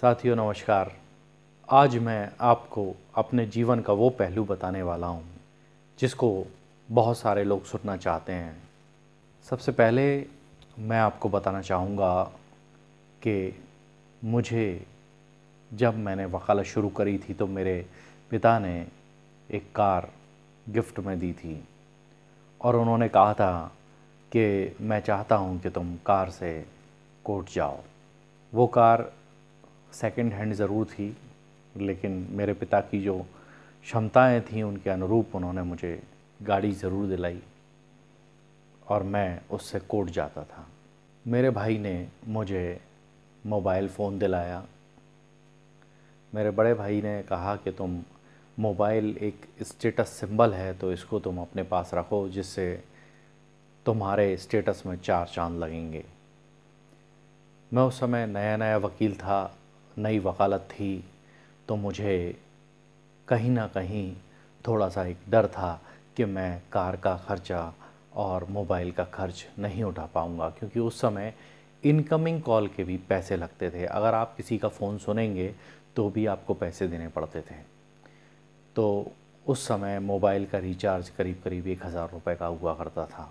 साथियों नमस्कार आज मैं आपको अपने जीवन का वो पहलू बताने वाला हूँ जिसको बहुत सारे लोग सुनना चाहते हैं सबसे पहले मैं आपको बताना चाहूँगा कि मुझे जब मैंने वकालत शुरू करी थी तो मेरे पिता ने एक कार गिफ्ट में दी थी और उन्होंने कहा था कि मैं चाहता हूँ कि तुम कार से कोर्ट जाओ वो कार सेकंड हैंड ज़रूर थी लेकिन मेरे पिता की जो क्षमताएं थीं उनके अनुरूप उन्होंने मुझे गाड़ी ज़रूर दिलाई और मैं उससे कोट जाता था मेरे भाई ने मुझे मोबाइल फ़ोन दिलाया मेरे बड़े भाई ने कहा कि तुम मोबाइल एक स्टेटस सिंबल है तो इसको तुम अपने पास रखो जिससे तुम्हारे स्टेटस में चार चांद लगेंगे मैं उस समय नया नया वकील था नई वकालत थी तो मुझे कहीं ना कहीं थोड़ा सा एक डर था कि मैं कार का ख़र्चा और मोबाइल का खर्च नहीं उठा पाऊँगा क्योंकि उस समय इनकमिंग कॉल के भी पैसे लगते थे अगर आप किसी का फ़ोन सुनेंगे तो भी आपको पैसे देने पड़ते थे तो उस समय मोबाइल का रिचार्ज करीब करीब एक हज़ार रुपये का हुआ करता था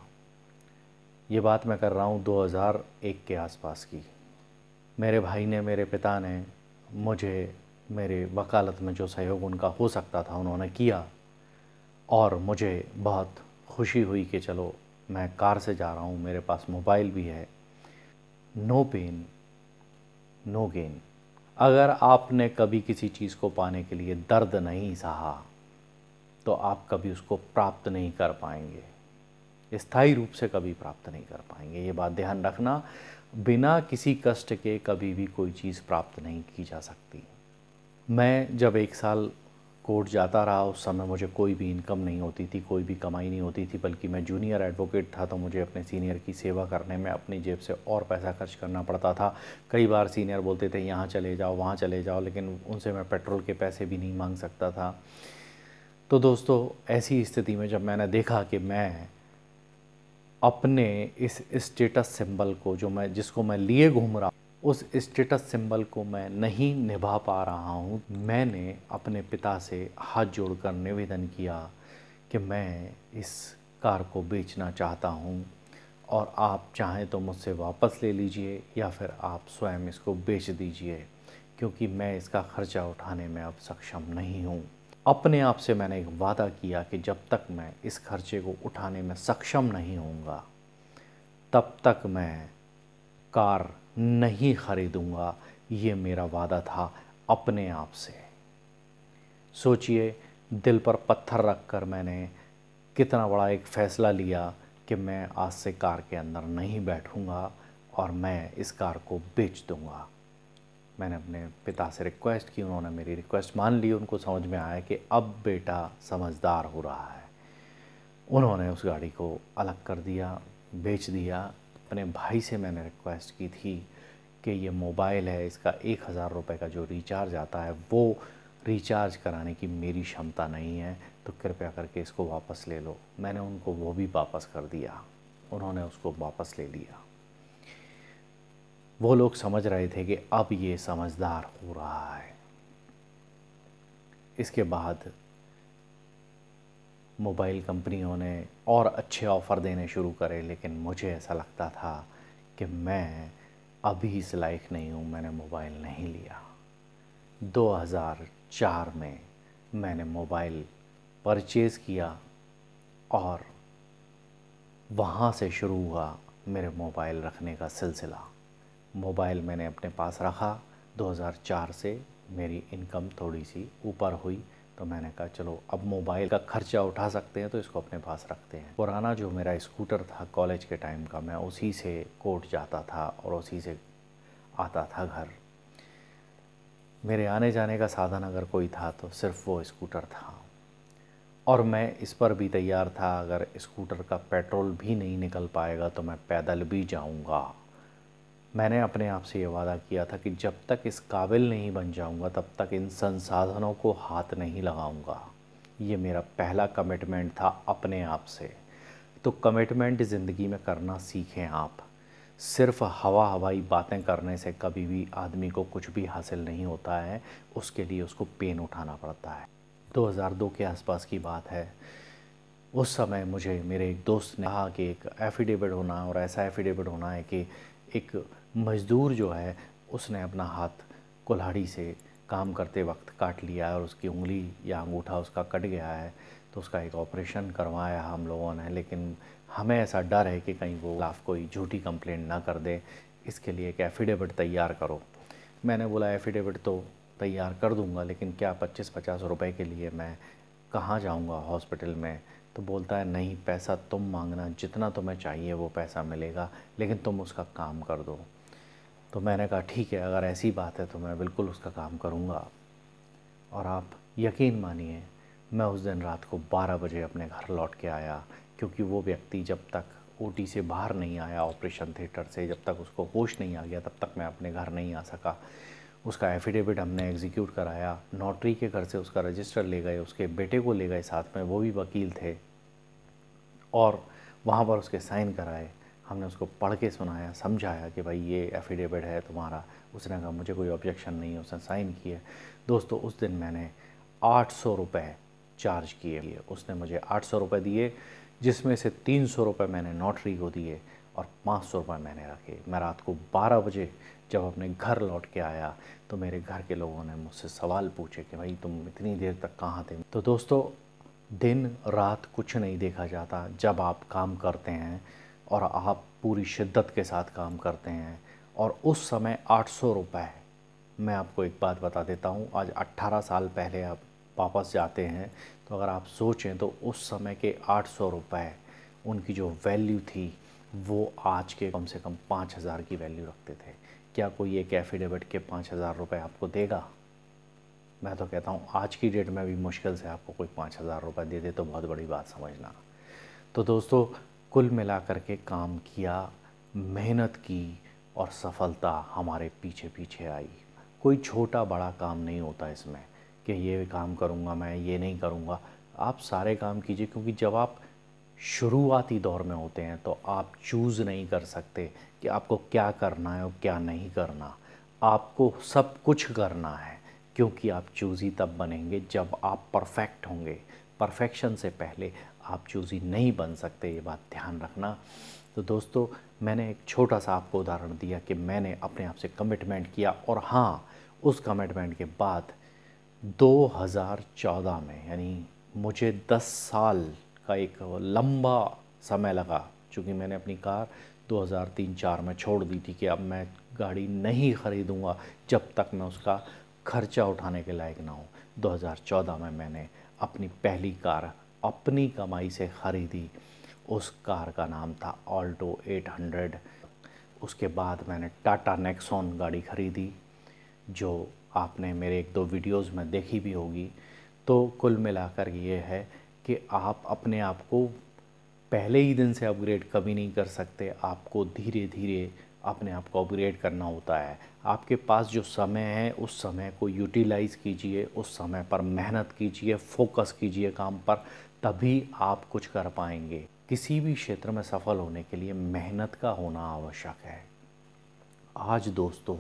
ये बात मैं कर रहा हूँ 2001 के आसपास की मेरे भाई ने मेरे पिता ने मुझे मेरे वकालत में जो सहयोग उनका हो सकता था उन्होंने किया और मुझे बहुत खुशी हुई कि चलो मैं कार से जा रहा हूँ मेरे पास मोबाइल भी है नो पेन नो गेन अगर आपने कभी किसी चीज़ को पाने के लिए दर्द नहीं सहा तो आप कभी उसको प्राप्त नहीं कर पाएंगे स्थायी रूप से कभी प्राप्त नहीं कर पाएंगे ये बात ध्यान रखना बिना किसी कष्ट के कभी भी कोई चीज़ प्राप्त नहीं की जा सकती मैं जब एक साल कोर्ट जाता रहा उस समय मुझे कोई भी इनकम नहीं होती थी कोई भी कमाई नहीं होती थी बल्कि मैं जूनियर एडवोकेट था तो मुझे अपने सीनियर की सेवा करने में अपनी जेब से और पैसा खर्च करना पड़ता था कई बार सीनियर बोलते थे यहाँ चले जाओ वहाँ चले जाओ लेकिन उनसे मैं पेट्रोल के पैसे भी नहीं मांग सकता था तो दोस्तों ऐसी स्थिति में जब मैंने देखा कि मैं अपने इस स्टेटस सिंबल को जो मैं जिसको मैं लिए घूम रहा हूँ उस स्टेटस सिंबल को मैं नहीं निभा पा रहा हूँ मैंने अपने पिता से हाथ जोड़कर निवेदन किया कि मैं इस कार को बेचना चाहता हूँ और आप चाहें तो मुझसे वापस ले लीजिए या फिर आप स्वयं इसको बेच दीजिए क्योंकि मैं इसका खर्चा उठाने में अब सक्षम नहीं हूँ अपने आप से मैंने एक वादा किया कि जब तक मैं इस खर्चे को उठाने में सक्षम नहीं होऊंगा तब तक मैं कार नहीं खरीदूंगा ये मेरा वादा था अपने आप से सोचिए दिल पर पत्थर रखकर मैंने कितना बड़ा एक फ़ैसला लिया कि मैं आज से कार के अंदर नहीं बैठूंगा और मैं इस कार को बेच दूंगा मैंने अपने पिता से रिक्वेस्ट की उन्होंने मेरी रिक्वेस्ट मान ली उनको समझ में आया कि अब बेटा समझदार हो रहा है उन्होंने उस गाड़ी को अलग कर दिया बेच दिया अपने भाई से मैंने रिक्वेस्ट की थी कि ये मोबाइल है इसका एक हज़ार रुपये का जो रिचार्ज आता है वो रिचार्ज कराने की मेरी क्षमता नहीं है तो कृपया करके इसको वापस ले लो मैंने उनको वो भी वापस कर दिया उन्होंने उसको वापस ले लिया वो लोग समझ रहे थे कि अब ये समझदार हो रहा है इसके बाद मोबाइल कंपनियों ने और अच्छे ऑफ़र देने शुरू करे लेकिन मुझे ऐसा लगता था कि मैं अभी इस लायक नहीं हूँ मैंने मोबाइल नहीं लिया 2004 में मैंने मोबाइल परचेज़ किया और वहाँ से शुरू हुआ मेरे मोबाइल रखने का सिलसिला मोबाइल मैंने अपने पास रखा 2004 से मेरी इनकम थोड़ी सी ऊपर हुई तो मैंने कहा चलो अब मोबाइल का खर्चा उठा सकते हैं तो इसको अपने पास रखते हैं पुराना जो मेरा स्कूटर था कॉलेज के टाइम का मैं उसी से कोर्ट जाता था और उसी से आता था घर मेरे आने जाने का साधन अगर कोई था तो सिर्फ वो स्कूटर था और मैं इस पर भी तैयार था अगर स्कूटर का पेट्रोल भी नहीं निकल पाएगा तो मैं पैदल भी जाऊंगा मैंने अपने आप से ये वादा किया था कि जब तक इस काबिल नहीं बन जाऊंगा तब तक इन संसाधनों को हाथ नहीं लगाऊंगा ये मेरा पहला कमिटमेंट था अपने आप से तो कमिटमेंट ज़िंदगी में करना सीखें आप सिर्फ हवा हवाई बातें करने से कभी भी आदमी को कुछ भी हासिल नहीं होता है उसके लिए उसको पेन उठाना पड़ता है 2002 के आसपास की बात है उस समय मुझे मेरे एक दोस्त ने कहा कि एक एफिडेविट होना और ऐसा एफिडेविट होना है कि एक मज़दूर जो है उसने अपना हाथ कुल्हाड़ी से काम करते वक्त काट लिया और उसकी उंगली या अंगूठा उसका कट गया है तो उसका एक ऑपरेशन करवाया हम लोगों ने लेकिन हमें ऐसा डर है कि कहीं वो खिलाफ कोई झूठी कंप्लेंट ना कर दे इसके लिए एक एफिडेविट तैयार करो मैंने बोला एफिडेविट तो तैयार कर दूंगा लेकिन क्या पच्चीस पचास रुपए के लिए मैं कहाँ जाऊँगा हॉस्पिटल में तो बोलता है नहीं पैसा तुम मांगना जितना तुम्हें चाहिए वो पैसा मिलेगा लेकिन तुम उसका काम कर दो तो मैंने कहा ठीक है अगर ऐसी बात है तो मैं बिल्कुल उसका काम करूँगा और आप यकीन मानिए मैं उस दिन रात को 12 बजे अपने घर लौट के आया क्योंकि वो व्यक्ति जब तक ओ से बाहर नहीं आया ऑपरेशन थिएटर से जब तक उसको होश नहीं आ गया तब तक मैं अपने घर नहीं आ सका उसका एफिडेविट हमने एग्जीक्यूट कराया नोटरी के घर से उसका रजिस्टर ले गए उसके बेटे को ले गए साथ में वो भी वकील थे और वहाँ पर उसके साइन कराए हमने उसको पढ़ के सुनाया समझाया कि भाई ये एफिडेविट है तुम्हारा उसने कहा मुझे कोई ऑब्जेक्शन नहीं है उसने साइन किया दोस्तों उस दिन मैंने आठ सौ रुपये चार्ज किए उसने मुझे आठ सौ दिए जिसमें से तीन सौ रुपये मैंने नोटरी को दिए और पाँच सौ रुपये मैंने रखे मैं रात को बारह बजे जब अपने घर लौट के आया तो मेरे घर के लोगों ने मुझसे सवाल पूछे कि भाई तुम इतनी देर तक कहाँ थे तो दोस्तों दिन रात कुछ नहीं देखा जाता जब आप काम करते हैं और आप पूरी शिद्दत के साथ काम करते हैं और उस समय आठ सौ रुपये मैं आपको एक बात बता देता हूँ आज अट्ठारह साल पहले आप वापस जाते हैं तो अगर आप सोचें तो उस समय के आठ सौ रुपये उनकी जो वैल्यू थी वो आज के कम से कम पाँच हज़ार की वैल्यू रखते थे क्या कोई एक एफिडेविट के पाँच हज़ार रुपये आपको देगा मैं तो कहता हूँ आज की डेट में भी मुश्किल से आपको कोई पाँच हज़ार रुपये दे दे तो बहुत बड़ी बात समझना तो दोस्तों कुल मिलाकर के काम किया मेहनत की और सफलता हमारे पीछे पीछे आई कोई छोटा बड़ा काम नहीं होता इसमें कि ये काम करूँगा मैं ये नहीं करूँगा आप सारे काम कीजिए क्योंकि जब आप शुरुआती दौर में होते हैं तो आप चूज़ नहीं कर सकते कि आपको क्या करना है और क्या नहीं करना आपको सब कुछ करना है क्योंकि आप चूज़ ही तब बनेंगे जब आप परफेक्ट होंगे परफेक्शन से पहले आप चूज़ी नहीं बन सकते ये बात ध्यान रखना तो दोस्तों मैंने एक छोटा सा आपको उदाहरण दिया कि मैंने अपने आप से कमिटमेंट किया और हाँ उस कमिटमेंट के बाद 2014 में यानी मुझे 10 साल का एक लंबा समय लगा चूँकि मैंने अपनी कार 2003-4 में छोड़ दी थी कि अब मैं गाड़ी नहीं ख़रीदूँगा जब तक मैं उसका खर्चा उठाने के लायक ना हूँ 2014 में मैंने अपनी पहली कार अपनी कमाई से ख़रीदी उस कार का नाम था ऑल्टो 800 उसके बाद मैंने टाटा नेक्सॉन गाड़ी ख़रीदी जो आपने मेरे एक दो वीडियोस में देखी भी होगी तो कुल मिलाकर ये है कि आप अपने आप को पहले ही दिन से अपग्रेड कभी नहीं कर सकते आपको धीरे धीरे अपने आप को अपग्रेड करना होता है आपके पास जो समय है उस समय को यूटिलाइज़ कीजिए उस समय पर मेहनत कीजिए फोकस कीजिए काम पर तभी आप कुछ कर पाएंगे किसी भी क्षेत्र में सफल होने के लिए मेहनत का होना आवश्यक है आज दोस्तों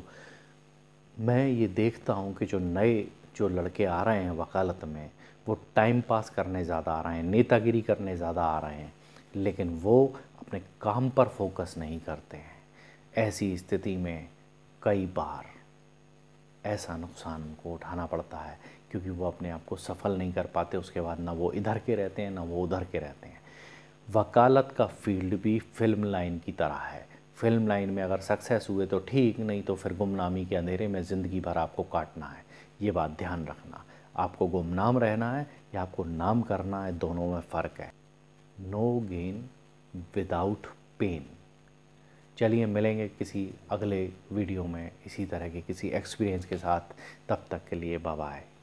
मैं ये देखता हूँ कि जो नए जो लड़के आ रहे हैं वकालत में वो टाइम पास करने ज़्यादा आ रहे हैं नेतागिरी करने ज़्यादा आ रहे हैं लेकिन वो अपने काम पर फोकस नहीं करते हैं ऐसी स्थिति में कई बार ऐसा नुकसान उनको उठाना पड़ता है क्योंकि वो अपने आप को सफल नहीं कर पाते उसके बाद ना वो इधर के रहते हैं ना वो उधर के रहते हैं वकालत का फील्ड भी फिल्म लाइन की तरह है फिल्म लाइन में अगर सक्सेस हुए तो ठीक नहीं तो फिर गुमनामी के अंधेरे में ज़िंदगी भर आपको काटना है ये बात ध्यान रखना आपको गुमनाम रहना है या आपको नाम करना है दोनों में फ़र्क है नो गेन विदाउट पेन चलिए मिलेंगे किसी अगले वीडियो में इसी तरह के किसी एक्सपीरियंस के साथ तब तक के लिए बाय